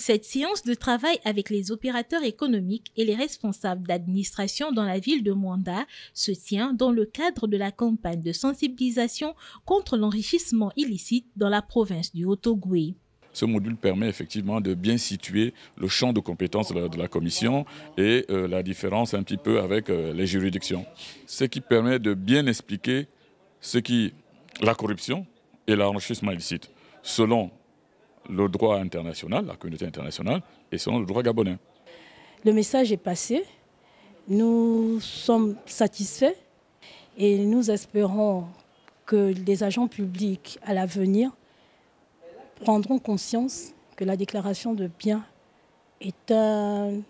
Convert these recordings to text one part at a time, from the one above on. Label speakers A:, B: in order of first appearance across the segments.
A: Cette séance de travail avec les opérateurs économiques et les responsables d'administration dans la ville de Mwanda se tient dans le cadre de la campagne de sensibilisation contre l'enrichissement illicite dans la province du Haut-Ogooué.
B: Ce module permet effectivement de bien situer le champ de compétences de la, commission et euh, la différence un petit peu avec euh, les juridictions. Ce qui permet de bien expliquer ce qui la corruption et l'enrichissement illicite selon le droit international, la communauté internationale, et selon le droit gabonais.
C: Le message est passé. Nous sommes satisfaits et nous espérons que les agents publics à l'avenir prendront conscience que la
A: déclaration de bien est un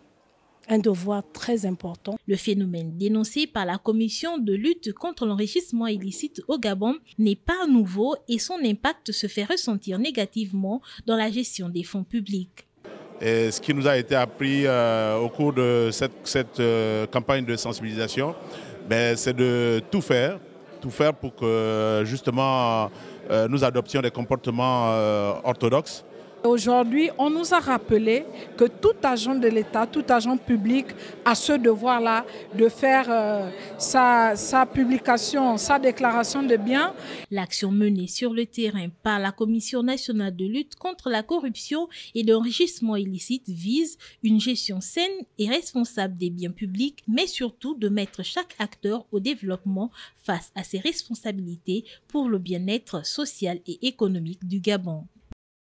A: un devoir très important. Le phénomène dénoncé par la Commission de lutte contre l'enrichissement illicite au Gabon n'est pas nouveau et son impact se fait ressentir négativement dans la gestion des fonds publics.
D: ce qui nous a été appris euh, au cours de cette, euh, campagne de sensibilisation, ben, c'est de tout faire, tout faire pour que justement euh, nous adoptions des comportements orthodoxes
A: Aujourd'hui, on nous a rappelé que tout agent de l'État, tout agent public a ce devoir-là de faire euh, sa, publication, sa déclaration de biens. L'action menée sur le terrain par la Commission nationale de lutte contre la corruption et l'enrichissement illicite vise une gestion saine et responsable des biens publics, mais surtout de mettre chaque acteur au développement face à ses responsabilités pour le bien-être social et économique du Gabon.